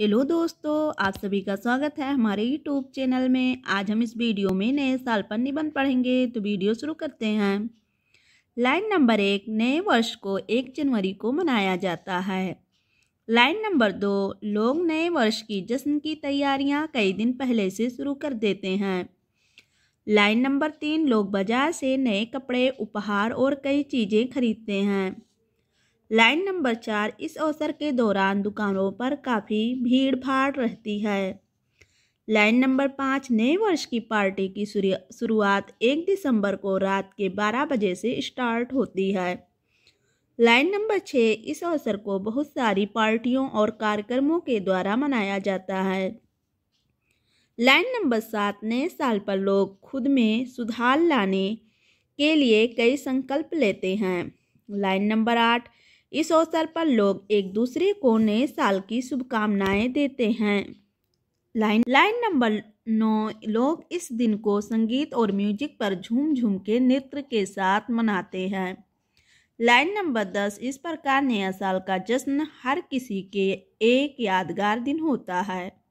hello दोस्तों आप सभी का स्वागत है हमारे यूट्यूब चैनल में आज हम इस वीडियो में नए साल पर निबंध पढ़ेंगे तो वीडियो शुरू करते हैं लाइन नंबर एक नए वर्ष को एक जनवरी को मनाया जाता है लाइन नंबर दो लोग नए वर्ष की जश्न की तैयारियां कई दिन पहले से शुरू कर देते हैं लाइन नंबर तीन लोग बाजार से नए कपड़े उपहार और कई चीज़ें खरीदते हैं लाइन नंबर चार इस अवसर के दौरान दुकानों पर काफ़ी भीड़ भाड़ रहती है लाइन नंबर पाँच नए वर्ष की पार्टी की शुरुआत एक दिसंबर को रात के बारह बजे से स्टार्ट होती है लाइन नंबर छः इस अवसर को बहुत सारी पार्टियों और कार्यक्रमों के द्वारा मनाया जाता है लाइन नंबर सात नए साल पर लोग खुद में सुधार लाने के लिए कई संकल्प लेते हैं लाइन नंबर आठ इस अवसर पर लोग एक दूसरे को नए साल की शुभकामनाएं देते हैं लाइन लाइन नंबर नौ लोग इस दिन को संगीत और म्यूजिक पर झूम झूम के नृत्य के साथ मनाते हैं लाइन नंबर दस इस प्रकार नया साल का जश्न हर किसी के एक यादगार दिन होता है